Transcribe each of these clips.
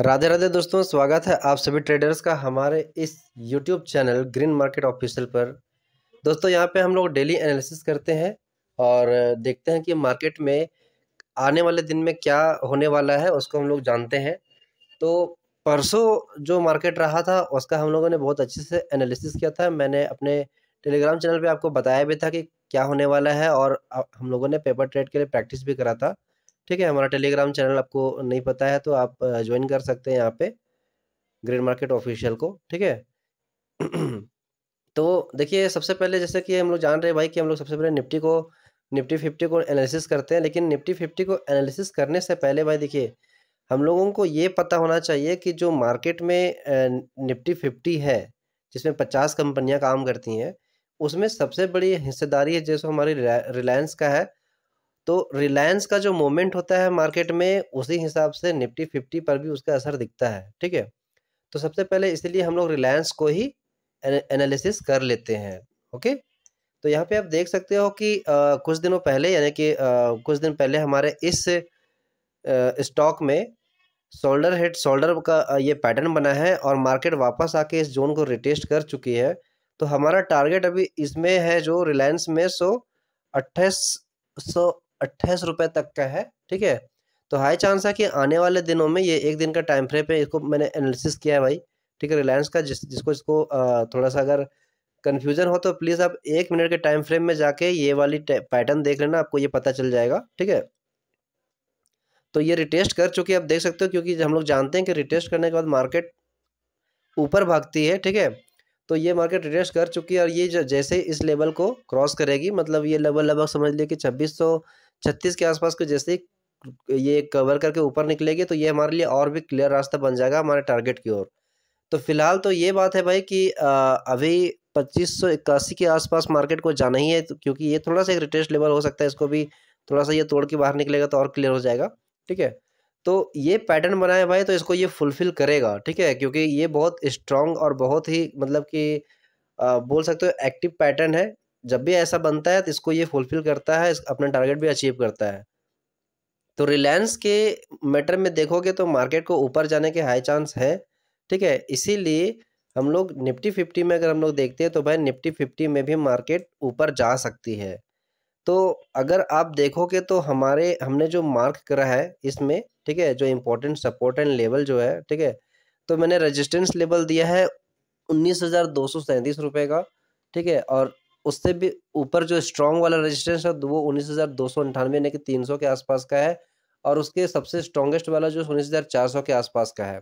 राधे राधे दोस्तों स्वागत है आप सभी ट्रेडर्स का हमारे इस YouTube channel green market official पर दोस्तों यहाँ पे हम लोग डेली एनालिसिस करते हैं और देखते हैं कि मार्केट में आने वाले दिन में क्या होने वाला है उसको हम लोग जानते हैं तो परसों जो मार्केट रहा था उसका हम लोगों ने बहुत अच्छे से एनालिसिस किया था मैंने अपने टेलीग्राम चैनल पर आपको बताया भी था कि क्या होने वाला है और हम लोगों ने पेपर ट्रेड के लिए प्रैक्टिस भी करा था ठीक है हमारा टेलीग्राम चैनल आपको नहीं पता है तो आप ज्वाइन कर सकते हैं यहाँ पे ग्रेड मार्केट ऑफिशियल को ठीक है तो देखिए सबसे पहले जैसे कि हम लोग जान रहे हैं भाई कि हम लोग सबसे पहले निफ्टी को निफ्टी फिफ्टी को एनालिसिस करते हैं लेकिन निफ्टी फिफ्टी को एनालिसिस करने से पहले भाई देखिए हम लोगों को ये पता होना चाहिए कि जो मार्केट में निफ्टी फिफ्टी है जिसमें पचास कंपनियां काम करती हैं उसमें सबसे बड़ी हिस्सेदारी है जैसे हमारी रिलायंस का है तो रिलायंस का जो मोमेंट होता है मार्केट में उसी हिसाब से निफ्टी फिफ्टी पर भी उसका असर दिखता है ठीक है तो सबसे पहले इसलिए हम लोग रिलायंस को ही एनालिसिस कर लेते हैं ओके तो यहाँ पे आप देख सकते हो कि आ, कुछ दिनों पहले यानी कि आ, कुछ दिन पहले हमारे इस स्टॉक में शोल्डर हेड शोल्डर का ये पैटर्न बना है और मार्केट वापस आके इस जोन को रिटेस्ट कर चुकी है तो हमारा टारगेट अभी इसमें है जो रिलायंस में सो अट्ठाईस सौ अट्ठाईस रुपये तक का है ठीक है तो हाई चांस है कि आने वाले दिनों में ये एक दिन का टाइम फ्रेम है इसको मैंने एनालिसिस किया है भाई ठीक है रिलायंस का जिस जिसको इसको थोड़ा सा अगर कन्फ्यूजन हो तो प्लीज़ आप एक मिनट के टाइम फ्रेम में जाके ये वाली पैटर्न देख लेना आपको ये पता चल जाएगा ठीक है तो ये रिटेस्ट कर चुकी आप देख सकते हो क्योंकि हम लोग जानते हैं कि रिटेस्ट करने के बाद मार्केट ऊपर भागती है ठीक है तो ये मार्केट रिटेस्ट कर चुकी है और ये जैसे इस लेवल को क्रॉस करेगी मतलब ये लेवल लगभग समझ लिया कि छब्बीस सौ छत्तीस के आसपास को जैसे ये कवर करके ऊपर निकलेगी तो ये हमारे लिए और भी क्लियर रास्ता बन जाएगा हमारे टारगेट की ओर तो फिलहाल तो ये बात है भाई कि अभी पच्चीस सौ इक्यासी के आसपास मार्केट को जाना ही है तो क्योंकि ये थोड़ा सा एक रिटेस्ट लेवल हो सकता है इसको भी थोड़ा सा ये तोड़ के बाहर निकलेगा तो और क्लियर हो जाएगा ठीक है तो ये पैटर्न बनाए भाई तो इसको ये फुलफिल करेगा ठीक है क्योंकि ये बहुत स्ट्रांग और बहुत ही मतलब कि बोल सकते हो एक्टिव पैटर्न है जब भी ऐसा बनता है तो इसको ये फुलफिल करता है अपना टारगेट भी अचीव करता है तो रिलायंस के मैटर में देखोगे तो मार्केट को ऊपर जाने के हाई चांस है ठीक है इसीलिए हम लोग निफ्टी फिफ्टी में अगर हम लोग देखते हैं तो भाई निफ्टी फिफ्टी में भी मार्केट ऊपर जा सकती है तो अगर आप देखोगे तो हमारे हमने जो मार्क करा है इसमें ठीक है जो इम्पोर्टेंट सपोर्ट एंड लेवल जो है ठीक है तो मैंने रेजिस्टेंस लेवल दिया है उन्नीस हज़ार दो सौ सैंतीस रुपये का ठीक है और उससे भी ऊपर जो स्ट्रॉन्ग वाला रेजिस्टेंस है वो उन्नीस हज़ार दो सौ अंठानवे यानी कि तीन सौ के आसपास का है और उसके सबसे स्ट्रॉन्गेस्ट वाला जो उन्नीस हज़ार चार सौ के आसपास का है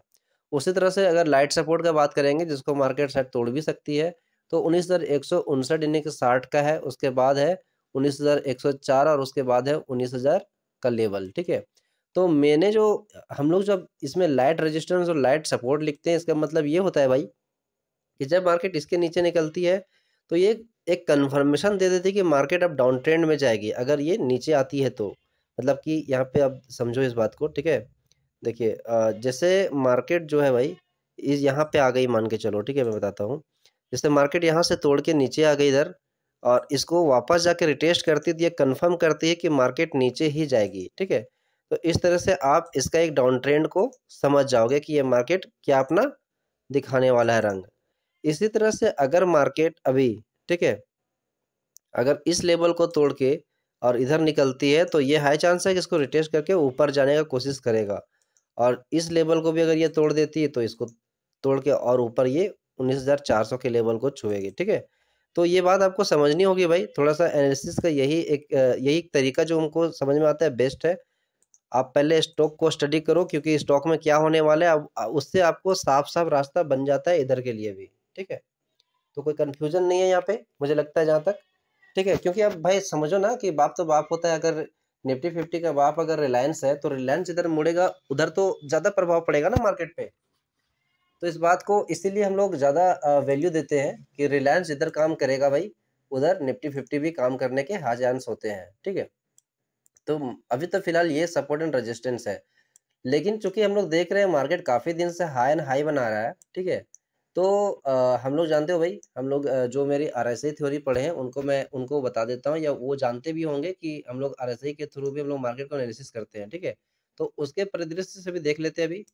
उसी तरह से अगर लाइट सपोर्ट का बात करेंगे जिसको मार्केट साइड तोड़ भी सकती है तो उन्नीस हज़ार एक सौ उनसठ यानी कि साठ का है उसके बाद है उन्नीस हज़ार एक सौ चार और उसके बाद है उन्नीस हज़ार का लेवल ठीक है तो मैंने जो हम लोग जब इसमें लाइट रजिस्टेंस और लाइट सपोर्ट लिखते हैं इसका मतलब ये होता है भाई कि जब मार्केट इसके नीचे निकलती है तो ये एक कन्फर्मेशन दे देती है कि मार्केट अब डाउन ट्रेंड में जाएगी अगर ये नीचे आती है तो मतलब कि यहाँ पे अब समझो इस बात को ठीक है देखिए जैसे मार्केट जो है भाई इस यहाँ पे आ गई मान के चलो ठीक है मैं बताता हूँ जैसे मार्केट यहाँ से तोड़ के नीचे आ गई इधर और इसको वापस जाके रिटेस्ट करती है तो ये कन्फर्म करती है कि मार्केट नीचे ही जाएगी ठीक है तो इस तरह से आप इसका एक डाउन ट्रेंड को समझ जाओगे कि ये मार्केट क्या अपना दिखाने वाला है रंग इसी तरह से अगर मार्केट अभी ठीक है अगर इस लेवल को तोड़ के और इधर निकलती है तो ये हाई चांस है कि इसको रिटेस्ट करके ऊपर जाने का कोशिश करेगा और इस लेवल को भी अगर ये तोड़ देती है तो इसको तोड़ के और ऊपर ये 19,400 के लेवल को छुएगी ठीक है तो ये बात आपको समझनी होगी भाई थोड़ा सा एनालिसिस का यही एक यही एक तरीका जो हमको समझ में आता है बेस्ट है आप पहले स्टॉक को स्टडी करो क्योंकि स्टॉक में क्या होने वाला है उससे आपको साफ साफ रास्ता बन जाता है इधर के लिए भी ठीक है तो कोई कंफ्यूजन नहीं है यहाँ पे मुझे लगता है जहाँ तक ठीक है क्योंकि अब भाई समझो ना कि बाप तो बाप होता है अगर निफ्टी फिफ्टी का बाप अगर रिलायंस है तो रिलायंस इधर मुड़ेगा उधर तो ज़्यादा प्रभाव पड़ेगा ना मार्केट पे तो इस बात को इसीलिए हम लोग ज़्यादा वैल्यू देते हैं कि रिलायंस जिधर काम करेगा भाई उधर निफ्टी फिफ्टी भी काम करने के हाज चांस होते हैं ठीक है तो अभी तो फिलहाल ये सपोर्ट एंड रजिस्टेंस है लेकिन चूंकि हम लोग देख रहे हैं मार्केट काफ़ी दिन से हाई एंड हाई बना रहा है ठीक है तो आ, हम लोग जानते हो भाई हम लोग जो मेरी आर एस थ्योरी पढ़े हैं उनको मैं उनको बता देता हूँ या वो जानते भी होंगे कि हम लोग आर के थ्रू भी हम लोग मार्केट को एनालिसिस करते हैं ठीक है तो उसके परिदृश्य से भी देख लेते हैं अभी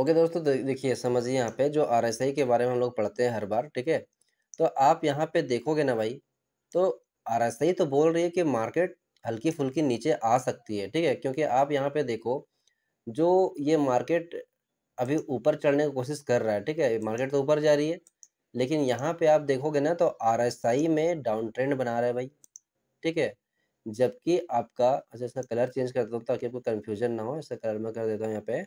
ओके दोस्तों देखिए समझिए यहाँ पे जो आर के बारे में हम लोग पढ़ते हैं हर बार ठीक है तो आप यहाँ पे देखोगे ना भाई तो आर तो बोल रही है कि मार्केट हल्की फुल्की नीचे आ सकती है ठीक है क्योंकि आप यहाँ पे देखो जो ये मार्केट अभी ऊपर चढ़ने की कोशिश कर रहा है ठीक है मार्केट तो ऊपर जा रही है लेकिन यहाँ पे आप देखोगे ना तो आर में डाउन ट्रेंड बना रहा है भाई ठीक है जबकि आपका अच्छा इसका कलर चेंज कर देता हूँ ताकि आपको कन्फ्यूजन ना हो इसका कलर मैं कर देता हूँ यहाँ पे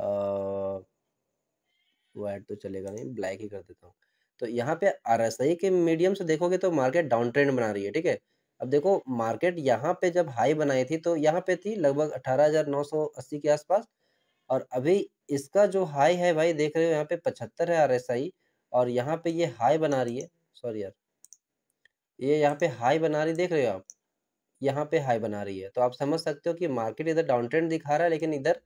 वाइट तो चलेगा नहीं ब्लैक ही कर देता हूँ तो यहाँ पे आर एस आई के मीडियम से देखोगे तो मार्केट डाउन ट्रेंड बना रही है ठीक है अब देखो मार्केट यहाँ पे जब हाई बनाई थी तो यहाँ पे थी लगभग अठारह हजार नौ सौ अस्सी के आसपास और अभी इसका जो हाई है भाई देख रहे हो यहाँ पे पचहत्तर है आर एस आई और यहाँ पे ये हाई बना रही है सॉरी यार ये यहाँ पे हाई बना रही देख रहे हो आप यहाँ पे हाई बना रही है तो आप समझ सकते हो कि मार्केट इधर डाउन ट्रेंड दिखा रहा है लेकिन इधर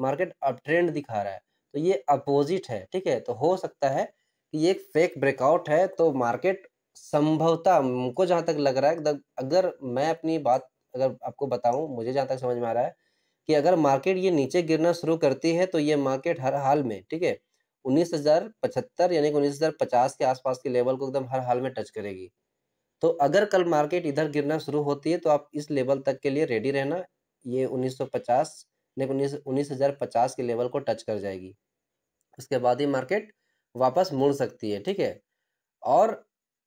मार्केट अप ट्रेंड दिखा रहा है तो ये अपोजिट है ठीक है तो हो सकता है कि ये एक फेक ब्रेकआउट है तो मार्केट संभवता मुझको जहाँ तक लग रहा है अगर मैं अपनी बात अगर आपको बताऊँ मुझे जहाँ तक समझ में आ रहा है कि अगर मार्केट ये नीचे गिरना शुरू करती है तो ये मार्केट हर हाल में ठीक है उन्नीस हज़ार पचहत्तर यानी कि उन्नीस हज़ार पचास के आसपास के लेवल को एकदम हर हाल में टच करेगी तो अगर कल मार्केट इधर गिरना शुरू होती है तो आप इस लेवल तक के लिए रेडी रहना ये पचास लेकिन उन्नीस उन्नीस हज़ार पचास के लेवल को टच कर जाएगी उसके बाद ही मार्केट वापस मुड़ सकती है ठीक है और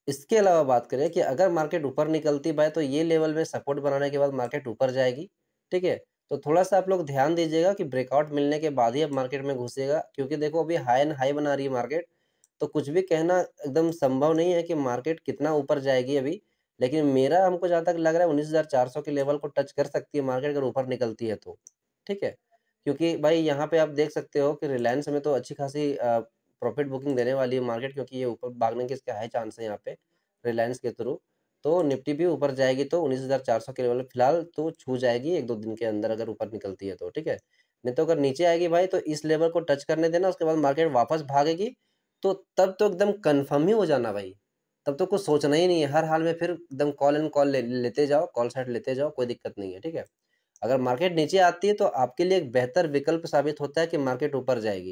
इसके अलावा बात करें कि अगर मार्केट ऊपर निकलती भाई तो ये लेवल में सपोर्ट बनाने के बाद मार्केट ऊपर जाएगी ठीक है तो थोड़ा सा आप लोग ध्यान दीजिएगा कि ब्रेकआउट मिलने के बाद ही अब मार्केट में घुसेगा क्योंकि देखो अभी हाई एंड हाई बना रही है मार्केट तो कुछ भी कहना एकदम संभव नहीं है कि मार्केट कितना ऊपर जाएगी अभी लेकिन मेरा हमको जहाँ तक लग रहा है उन्नीस हज़ार चार सौ के लेवल को टच कर सकती है मार्केट अगर ऊपर निकलती है तो ठीक है क्योंकि भाई यहाँ पे आप देख सकते हो कि रिलायंस में तो अच्छी खासी प्रॉफिट बुकिंग देने वाली है मार्केट क्योंकि ये ऊपर भागने के इसके हाई चांस है यहाँ पे रिलायंस के थ्रू तो निफ्टी भी ऊपर जाएगी तो 19,400 के लेवल फिलहाल तो छू जाएगी एक दो दिन के अंदर अगर ऊपर निकलती है तो ठीक है नहीं तो अगर नीचे आएगी भाई तो इस लेवल को टच करने देना उसके बाद मार्केट वापस भागेगी तो तब तो एकदम कन्फर्म ही हो जाना भाई तब तो कुछ सोचना ही नहीं है हर हाल में फिर एकदम कॉल एंड कॉल लेते जाओ कॉल साइड लेते जाओ कोई दिक्कत नहीं है ठीक है अगर मार्केट नीचे आती है तो आपके लिए एक बेहतर विकल्प साबित होता है कि मार्केट ऊपर जाएगी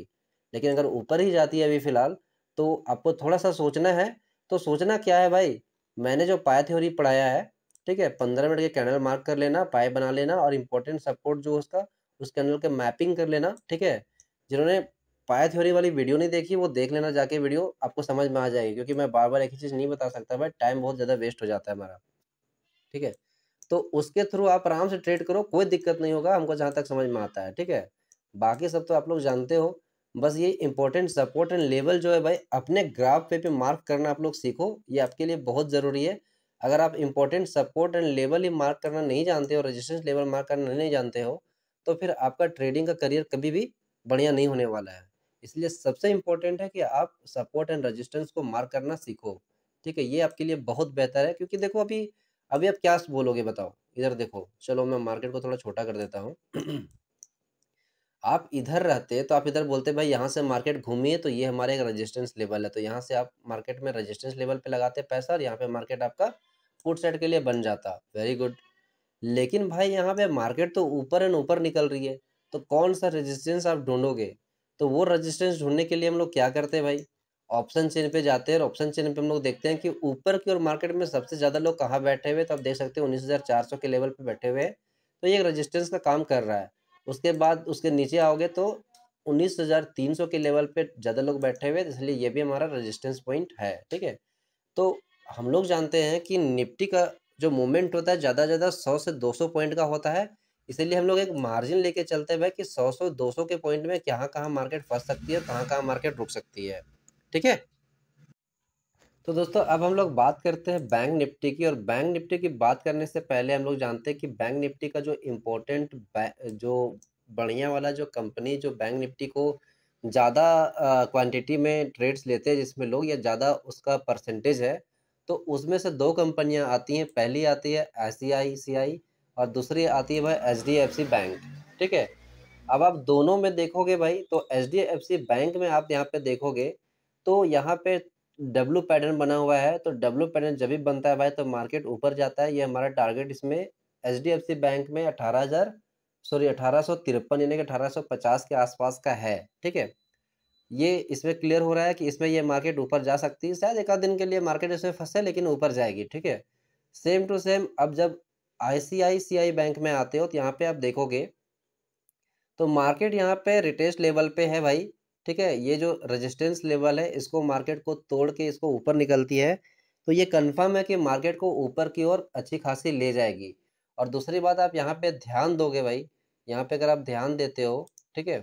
लेकिन अगर ऊपर ही जाती है अभी फिलहाल तो आपको थोड़ा सा सोचना है तो सोचना क्या है भाई मैंने जो पाए थ्योरी पढ़ाया है ठीक है पंद्रह मिनट के कैनल मार्क कर लेना पाए बना लेना और इम्पोर्टेंट सपोर्ट जो उसका उस कैनल के मैपिंग कर लेना ठीक है जिन्होंने पाया थ्योरी वाली वीडियो नहीं देखी वो देख लेना जाके वीडियो आपको समझ में आ जाएगी क्योंकि मैं बार बार एक ही चीज़ नहीं बता सकता भाई टाइम बहुत ज़्यादा वेस्ट हो जाता है हमारा ठीक है तो उसके थ्रू आप आराम से ट्रेड करो कोई दिक्कत नहीं होगा हमको जहाँ तक समझ में आता है ठीक है बाकी सब तो आप लोग जानते हो बस ये इंपॉर्टेंट सपोर्ट एंड लेवल जो है भाई अपने ग्राफ पे भी मार्क करना आप लोग सीखो ये आपके लिए बहुत ज़रूरी है अगर आप इंपॉर्टेंट सपोर्ट एंड लेवल ही मार्क करना नहीं जानते हो रजिस्टेंस लेवल मार्क करना नहीं जानते हो तो फिर आपका ट्रेडिंग का करियर कभी भी बढ़िया नहीं होने वाला है इसलिए सबसे इम्पोर्टेंट है कि आप सपोर्ट एंड रजिस्टेंस को मार्क करना सीखो ठीक है ये आपके लिए बहुत बेहतर है क्योंकि देखो अभी अभी आप क्या बोलोगे बताओ इधर देखो चलो मैं मार्केट को थोड़ा छोटा कर देता हूँ आप इधर रहते तो आप इधर बोलते भाई यहाँ से मार्केट घूमिए तो ये हमारे एक रेजिस्टेंस लेवल है तो यहाँ से आप मार्केट में रेजिस्टेंस लेवल पे लगाते पैसा और यहाँ पे मार्केट आपका फुट साइड के लिए बन जाता वेरी गुड लेकिन भाई यहाँ पे मार्केट तो ऊपर एंड ऊपर निकल रही है तो कौन सा रजिस्टेंस आप ढूंढोगे तो वो रजिस्टेंस ढूंढने के लिए हम लोग क्या करते हैं भाई ऑप्शन चिन्ह पे जाते हैं और ऑप्शन चिन्ह पे हम लोग देखते हैं कि ऊपर की ओर मार्केट में सबसे ज़्यादा लोग कहाँ बैठे हुए तो आप देख सकते हैं उन्नीस के लेवल पर बैठे हुए हैं तो ये एक रजिस्टेंस का काम कर रहा है उसके बाद उसके नीचे आओगे तो 19,300 के लेवल पे ज़्यादा लोग बैठे हुए इसलिए ये भी हमारा रेजिस्टेंस पॉइंट है ठीक है तो हम लोग जानते हैं कि निफ्टी का जो मूवमेंट होता है ज़्यादा ज़्यादा 100 से 200 पॉइंट का होता है इसीलिए हम लोग एक मार्जिन लेके चलते हैं कि 100 सौ 200 के पॉइंट में कहाँ कहाँ मार्केट फंस सकती है कहाँ कहाँ मार्केट रुक सकती है ठीक है तो दोस्तों अब हम लोग बात करते हैं बैंक निफ्टी की और बैंक निफ्टी की बात करने से पहले हम लोग जानते हैं कि बैंक निफ्टी का जो इम्पोर्टेंट जो बढ़िया वाला जो कंपनी जो बैंक निफ्टी को ज़्यादा क्वांटिटी में ट्रेड्स लेते हैं जिसमें लोग या ज़्यादा उसका परसेंटेज है तो उसमें से दो कंपनियां आती हैं पहली आती है एस e और दूसरी आती है भाई एच बैंक ठीक है अब आप दोनों में देखोगे भाई तो एच बैंक में आप यहाँ पे देखोगे तो यहाँ पे डब्लू पैटर्न बना हुआ है तो डब्लू पैटर्न जब भी बनता है भाई तो मार्केट ऊपर जाता है ये हमारा टारगेट इसमें एच बैंक में अठारह हज़ार सॉरी अठारह सौ तिरपन यानी कि अठारह सौ पचास के आसपास का है ठीक है ये इसमें क्लियर हो रहा है कि इसमें ये मार्केट ऊपर जा सकती है शायद एक आध दिन के लिए मार्केट इसमें फंसे लेकिन ऊपर जाएगी ठीक है सेम टू सेम अब जब आई बैंक में आते हो तो यहाँ पे आप देखोगे तो मार्केट यहाँ पे रिटेस्ट लेवल पे है भाई ठीक है ये जो रेजिस्टेंस लेवल है इसको मार्केट को तोड़ के इसको ऊपर निकलती है तो ये कंफर्म है कि मार्केट को ऊपर की ओर अच्छी खासी ले जाएगी और दूसरी बात आप यहाँ पे ध्यान दोगे भाई यहाँ पे अगर आप ध्यान देते हो ठीक है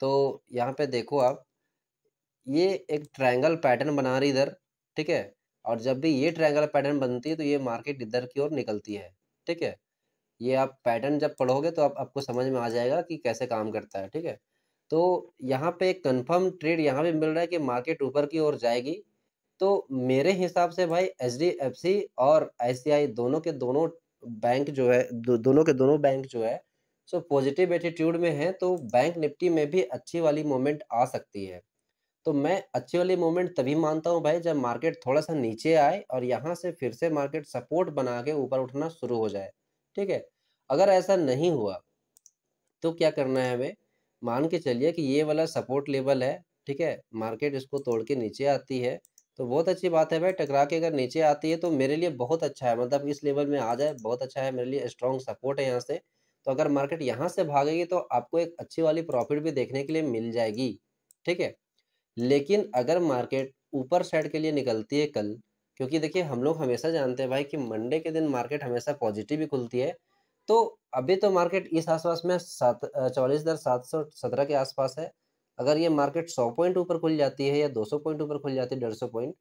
तो यहाँ पे देखो आप ये एक ट्रायंगल पैटर्न बना रही इधर ठीक है और जब भी ये ट्रायंगल पैटर्न बनती है तो ये मार्केट इधर की ओर निकलती है ठीक है ये आप पैटर्न जब पढ़ोगे तो आप आपको समझ में आ जाएगा कि कैसे काम करता है ठीक है तो यहाँ पे कंफर्म ट्रेड यहाँ भी मिल रहा है कि मार्केट ऊपर की ओर जाएगी तो मेरे हिसाब से भाई एच डी एफ सी और आई सी आई दोनों के दोनों बैंक जो है दो, दोनों के दोनों बैंक जो है सो पॉजिटिव एटीट्यूड में है तो बैंक निफ्टी में भी अच्छी वाली मोमेंट आ सकती है तो मैं अच्छी वाली मोमेंट तभी मानता हूँ भाई जब मार्केट थोड़ा सा नीचे आए और यहाँ से फिर से मार्केट सपोर्ट बना के ऊपर उठना शुरू हो जाए ठीक है अगर ऐसा नहीं हुआ तो क्या करना है हमें मान के चलिए कि ये वाला सपोर्ट लेवल है ठीक है मार्केट इसको तोड़ के नीचे आती है तो बहुत अच्छी बात है भाई टकरा के अगर नीचे आती है तो मेरे लिए बहुत अच्छा है मतलब इस लेवल में आ जाए बहुत अच्छा है मेरे लिए स्ट्रॉन्ग सपोर्ट है यहाँ से तो अगर मार्केट यहाँ से भागेगी तो आपको एक अच्छी वाली प्रॉफिट भी देखने के लिए मिल जाएगी ठीक है लेकिन अगर मार्केट ऊपर साइड के लिए निकलती है कल क्योंकि देखिए हम लोग हमेशा जानते हैं भाई कि मंडे के दिन मार्केट हमेशा पॉजिटिव ही खुलती है तो अभी तो मार्केट इस आसपास में सात चौवालीस हज़ार सात सौ सत्रह के आसपास है अगर ये मार्केट सौ पॉइंट ऊपर खुल जाती है या दो सौ पॉइंट ऊपर खुल जाती है डेढ़ सौ पॉइंट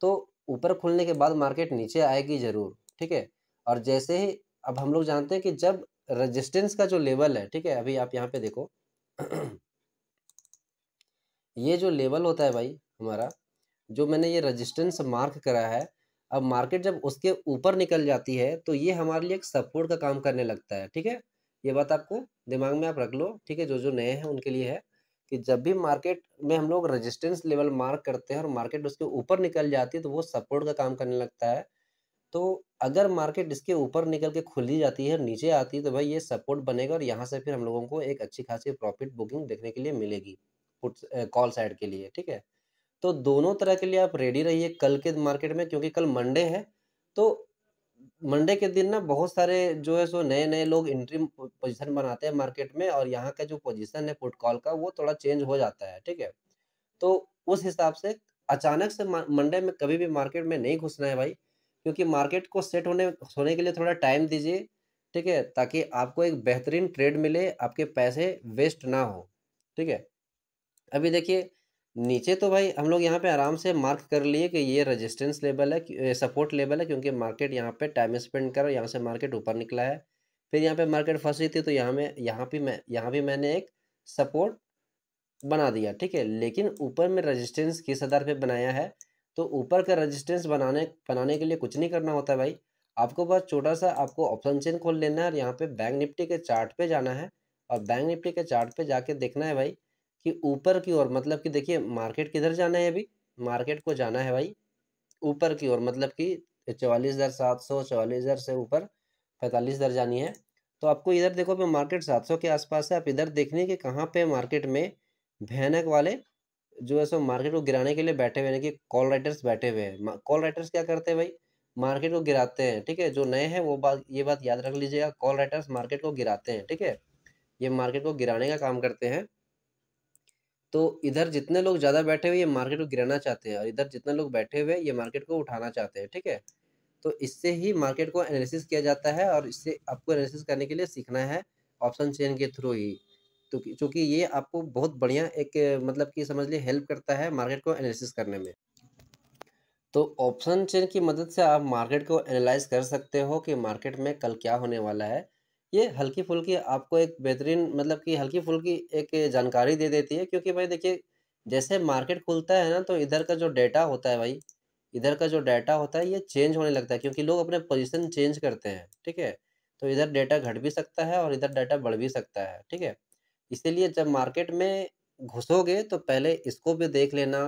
तो ऊपर खुलने के बाद मार्केट नीचे आएगी ज़रूर ठीक है और जैसे ही अब हम लोग जानते हैं कि जब रेजिस्टेंस का जो लेवल है ठीक है अभी आप यहाँ पे देखो ये जो लेवल होता है भाई हमारा जो मैंने ये रजिस्टेंस मार्क करा है अब मार्केट जब उसके ऊपर निकल जाती है तो ये हमारे लिए एक सपोर्ट का काम करने लगता है ठीक है ये बात आपको दिमाग में आप रख लो ठीक है जो जो नए हैं उनके लिए है कि जब भी मार्केट में हम लोग रेजिस्टेंस लेवल मार्क करते हैं और मार्केट उसके ऊपर निकल जाती है तो वो सपोर्ट का काम करने लगता है तो अगर मार्केट इसके ऊपर निकल के खुली जाती है नीचे आती है तो भाई ये सपोर्ट बनेगा और यहाँ से फिर हम लोगों को एक अच्छी खासी प्रॉफिट बुकिंग देखने के लिए मिलेगी कॉल साइड के लिए ठीक है तो दोनों तरह के लिए आप रेडी रहिए कल के मार्केट में क्योंकि कल मंडे है तो मंडे के दिन ना बहुत सारे जो है सो नए नए लोग इंट्री पोजीशन बनाते हैं मार्केट में और यहाँ का जो पोजीशन है पुट कॉल का वो थोड़ा चेंज हो जाता है ठीक है तो उस हिसाब से अचानक से मंडे में कभी भी मार्केट में नहीं घुसना है भाई क्योंकि मार्केट को सेट होने होने के लिए थोड़ा टाइम दीजिए ठीक है ताकि आपको एक बेहतरीन ट्रेड मिले आपके पैसे वेस्ट ना हो ठीक है अभी देखिए नीचे तो भाई हम लोग यहाँ पे आराम से मार्क कर लिए कि ये रेजिस्टेंस लेवल है सपोर्ट लेवल है क्योंकि मार्केट यहाँ पे टाइम स्पेंड कर यहाँ से मार्केट ऊपर निकला है फिर यहाँ पे मार्केट फंस रही थी तो यहाँ में यहाँ पे मैं यहाँ भी मैंने एक सपोर्ट बना दिया ठीक है लेकिन ऊपर में रजिस्टेंस किस आधार पर बनाया है तो ऊपर का रजिस्टेंस बनाने बनाने के लिए कुछ नहीं करना होता भाई आपको बस छोटा सा आपको ऑप्शन चेन खोल लेना है और यहाँ पे बैंक निफ्टी के चार्ट पे जाना है और बैंक निफ्टी के चार्ट पे जाके देखना है भाई कि ऊपर की ओर मतलब कि देखिए मार्केट किधर जाना है अभी मार्केट को जाना है भाई ऊपर की ओर मतलब कि चवालीस हज़ार सात सौ चवालीस हज़ार से ऊपर पैंतालीस हज़ार जानी है तो आपको इधर देखो भाई मार्केट सात सौ के आसपास है आप इधर देखने के कहाँ पे मार्केट में भयानक वाले जो है सो मार्केट को गिराने के लिए बैठे हुए हैं कि कॉल राइटर्स बैठे हुए हैं कॉल राइटर्स क्या करते हैं भाई मार्केट को गिराते हैं ठीक है जो नए हैं वो बात ये बात याद रख लीजिएगा कॉल राइटर्स मार्केट को गिराते हैं ठीक है ये मार्केट को गिराने का काम करते हैं तो इधर जितने लोग ज़्यादा बैठे हुए ये मार्केट को गिराना चाहते हैं और इधर जितने लोग बैठे हुए ये मार्केट को उठाना चाहते हैं ठीक है तो इससे ही मार्केट को एनालिसिस किया जाता है और इससे आपको एनालिसिस करने के लिए सीखना है ऑप्शन चेन के थ्रू ही तो चूँकि ये आपको बहुत बढ़िया एक मतलब कि समझ लिए हेल्प करता है मार्केट को एनालिसिस करने में तो ऑप्शन चेन की मदद से आप मार्केट को एनालाइज कर सकते हो कि मार्केट में कल क्या होने वाला है ये हल्की फुल्की आपको एक बेहतरीन मतलब कि हल्की फुल्की एक जानकारी दे देती है क्योंकि भाई देखिए जैसे मार्केट खुलता है ना तो इधर का जो डेटा होता है भाई इधर का जो डाटा होता है ये चेंज होने लगता है क्योंकि लोग अपने पोजीशन चेंज करते हैं ठीक है तो इधर डाटा घट भी सकता है और इधर डाटा बढ़ भी सकता है ठीक है इसीलिए जब मार्केट में घुसोगे तो पहले इसको भी देख लेना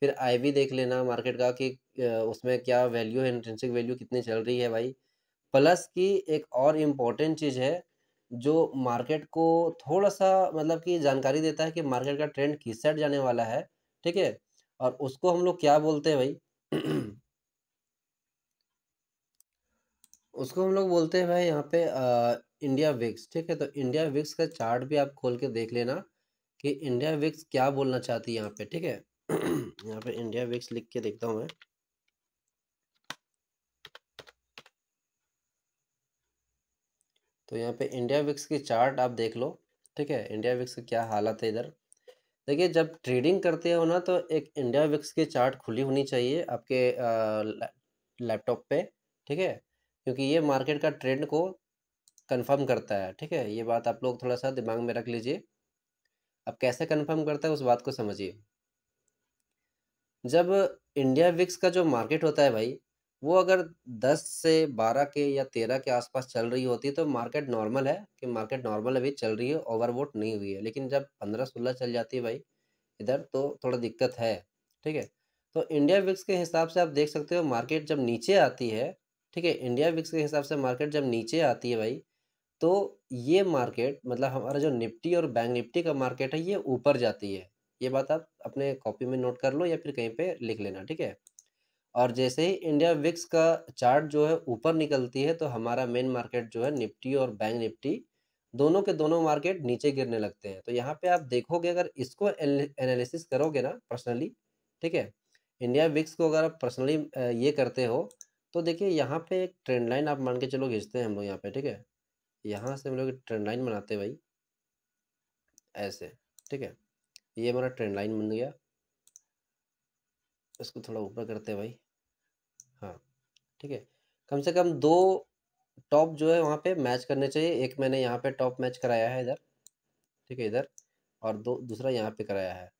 फिर आई भी देख लेना मार्केट का कि उसमें क्या वैल्यू है इंटेंसिक वैल्यू कितनी चल रही है भाई प्लस की एक और इम्पोर्टेंट चीज़ है जो मार्केट को थोड़ा सा मतलब कि जानकारी देता है कि मार्केट का ट्रेंड किस साइड जाने वाला है ठीक है और उसको हम लोग क्या बोलते हैं भाई उसको हम लोग बोलते हैं भाई यहाँ पे आ, इंडिया विक्स ठीक है तो इंडिया विक्स का चार्ट भी आप खोल के देख लेना कि इंडिया विक्स क्या बोलना चाहती है यहाँ पे ठीक है यहाँ पे इंडिया विक्स लिख के देखता हूँ मैं तो यहाँ पे इंडिया विक्स की चार्ट आप देख लो ठीक है इंडिया विक्स की क्या हालत है इधर देखिए जब ट्रेडिंग करते हो ना तो एक इंडिया विक्स की चार्ट खुली होनी चाहिए आपके लैपटॉप पे ठीक है क्योंकि ये मार्केट का ट्रेंड को कंफर्म करता है ठीक है ये बात आप लोग थोड़ा सा दिमाग में रख लीजिए अब कैसे कन्फर्म करता है उस बात को समझिए जब इंडिया विक्स का जो मार्केट होता है भाई वो अगर 10 से 12 के या 13 के आसपास चल रही होती तो मार्केट नॉर्मल है कि मार्केट नॉर्मल अभी चल रही है ओवरवोट नहीं हुई है लेकिन जब 15-16 चल जाती है भाई इधर तो थोड़ा दिक्कत है ठीक है तो इंडिया विक्स के हिसाब से आप देख सकते हो मार्केट जब नीचे आती है ठीक है इंडिया विक्स के हिसाब से मार्केट जब नीचे आती है भाई तो ये मार्केट मतलब हमारा जो निफ्टी और बैंक निफ्टी का मार्केट है ये ऊपर जाती है ये बात आप अपने कॉपी में नोट कर लो या फिर कहीं पे लिख लेना ठीक है और जैसे ही इंडिया विक्स का चार्ट जो है ऊपर निकलती है तो हमारा मेन मार्केट जो है निफ्टी और बैंक निफ्टी दोनों के दोनों मार्केट नीचे गिरने लगते हैं तो यहाँ पे आप देखोगे अगर इसको एनालिसिस करोगे ना पर्सनली ठीक है इंडिया विक्स को अगर आप पर्सनली ये करते हो तो देखिए यहाँ पे एक ट्रेंड लाइन आप मान के चलो खींचते हैं हम लोग यहाँ पे ठीक है यहाँ से हम लोग ट्रेंड लाइन बनाते हैं भाई ऐसे ठीक है ये हमारा ट्रेंड लाइन बन गया इसको थोड़ा ऊपर करते हैं भाई हाँ ठीक है कम से कम दो टॉप जो है वहाँ पे मैच करने चाहिए एक मैंने यहाँ पे टॉप मैच कराया है इधर ठीक है इधर और दो दूसरा यहाँ पे कराया है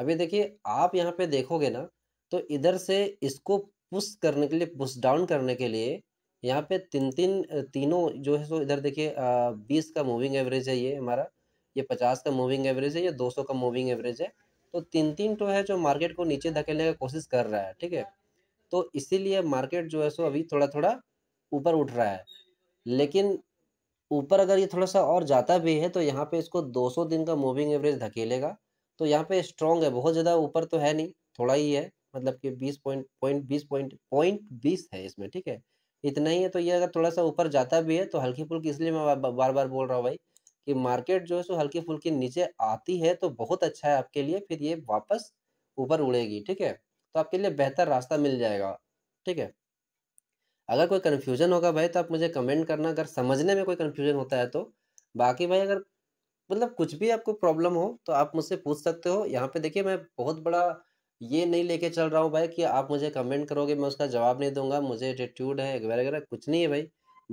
अभी देखिए आप यहाँ पे देखोगे ना तो इधर से इसको पुश करने के लिए पुश डाउन करने के लिए यहाँ पे तीन तीन तीनों जो है सो इधर देखिए बीस का मूविंग एवरेज है ये हमारा ये पचास का मूविंग एवरेज है ये दो सौ का मूविंग एवरेज है तो तीन तीन तो है जो मार्केट को नीचे धकेलने की कोशिश कर रहा है ठीक है तो इसीलिए मार्केट जो है सो अभी थोड़ा थोड़ा ऊपर उठ रहा है लेकिन ऊपर अगर ये थोड़ा सा और जाता भी है तो यहाँ पे इसको 200 दिन का मूविंग एवरेज धकेलेगा तो यहाँ पे स्ट्रॉन्ग है बहुत ज़्यादा ऊपर तो है नहीं थोड़ा ही है मतलब कि 20 पॉइंट पॉइंट बीस पॉइंट पॉइंट बीस है इसमें ठीक है इतना ही है तो ये अगर थोड़ा सा ऊपर जाता भी है तो हल्की फुल्की इसलिए मैं बार बार बोल रहा हूँ भाई कि मार्केट जो है सो हल्की फुल्की नीचे आती है तो बहुत अच्छा है आपके लिए फिर ये वापस ऊपर उड़ेगी ठीक है तो आपके लिए बेहतर रास्ता मिल जाएगा ठीक है अगर कोई कन्फ्यूजन होगा भाई तो आप मुझे कमेंट करना अगर समझने में कोई कन्फ्यूजन होता है तो बाकी भाई अगर मतलब कुछ भी आपको प्रॉब्लम हो तो आप मुझसे पूछ सकते हो यहाँ पे देखिए मैं बहुत बड़ा ये नहीं लेके चल रहा हूँ भाई कि आप मुझे कमेंट करोगे मैं उसका जवाब नहीं दूंगा मुझे एटीट्यूड है वगैरह वगैरह कुछ नहीं है भाई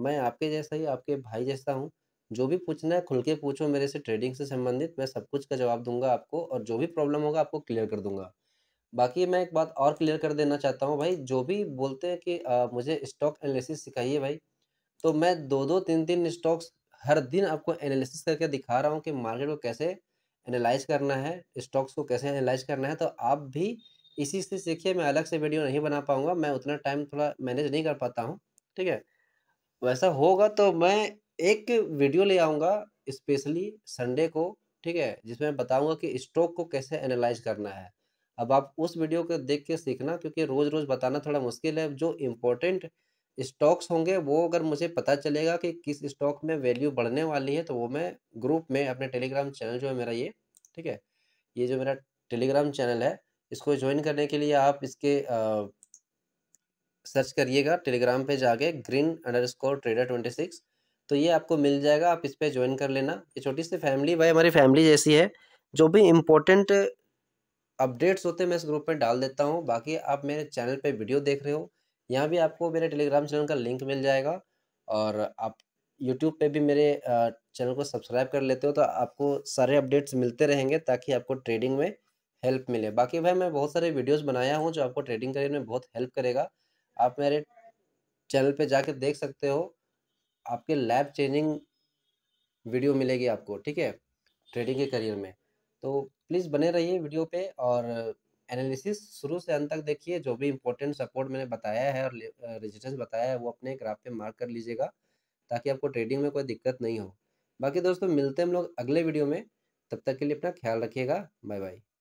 मैं आपके जैसा ही आपके भाई जैसा हूँ जो भी पूछना है खुल के पूछो मेरे से ट्रेडिंग से संबंधित मैं सब कुछ का जवाब दूंगा आपको और जो भी प्रॉब्लम होगा आपको क्लियर कर दूंगा बाकी मैं एक बात और क्लियर कर देना चाहता हूँ भाई जो भी बोलते हैं कि आ, मुझे स्टॉक एनालिसिस सिखाइए भाई तो मैं दो दो तीन तीन स्टॉक्स हर दिन आपको एनालिसिस करके दिखा रहा हूँ कि मार्केट को कैसे एनालाइज करना है स्टॉक्स को कैसे एनालाइज करना है तो आप भी इसी से सीखिए मैं अलग से वीडियो नहीं बना पाऊँगा मैं उतना टाइम थोड़ा मैनेज नहीं कर पाता हूँ ठीक है वैसा होगा तो मैं एक वीडियो ले आऊँगा स्पेशली संडे को ठीक है जिसमें बताऊँगा कि स्टॉक को कैसे एनालाइज करना है अब आप उस वीडियो को देख के सीखना क्योंकि रोज़ रोज़ बताना थोड़ा मुश्किल है जो इम्पोर्टेंट स्टॉक्स होंगे वो अगर मुझे पता चलेगा कि किस स्टॉक में वैल्यू बढ़ने वाली है तो वो मैं ग्रुप में अपने टेलीग्राम चैनल जो है मेरा ये ठीक है ये जो मेरा टेलीग्राम चैनल है इसको ज्वाइन करने के लिए आप इसके आ, सर्च करिएगा टेलीग्राम पे जाके green underscore trader twenty six तो ये आपको मिल जाएगा आप इस पर ज्वाइन कर लेना ये छोटी सी फैमिली भाई हमारी फैमिली जैसी है जो भी इम्पोर्टेंट अपडेट्स होते हैं मैं इस ग्रुप में डाल देता हूँ बाकी आप मेरे चैनल पे वीडियो देख रहे हो यहाँ भी आपको मेरे टेलीग्राम चैनल का लिंक मिल जाएगा और आप यूट्यूब पे भी मेरे चैनल को सब्सक्राइब कर लेते हो तो आपको सारे अपडेट्स मिलते रहेंगे ताकि आपको ट्रेडिंग में हेल्प मिले बाकी भाई मैं बहुत सारे वीडियोस बनाया हूँ जो आपको ट्रेडिंग करियर में बहुत हेल्प करेगा आप मेरे चैनल पे जाके देख सकते हो आपके लाइफ चेंजिंग वीडियो मिलेगी आपको ठीक है ट्रेडिंग के करियर में तो प्लीज़ बने रहिए वीडियो पे और एनालिसिस शुरू से अंत तक देखिए जो भी इम्पोर्टेंट सपोर्ट मैंने बताया है और रेजिस्टेंस बताया है वो अपने ग्राफ पे मार्क कर लीजिएगा ताकि आपको ट्रेडिंग में कोई दिक्कत नहीं हो बाकी दोस्तों मिलते हैं हम लोग अगले वीडियो में तब तक के लिए अपना ख्याल रखिएगा बाय बाय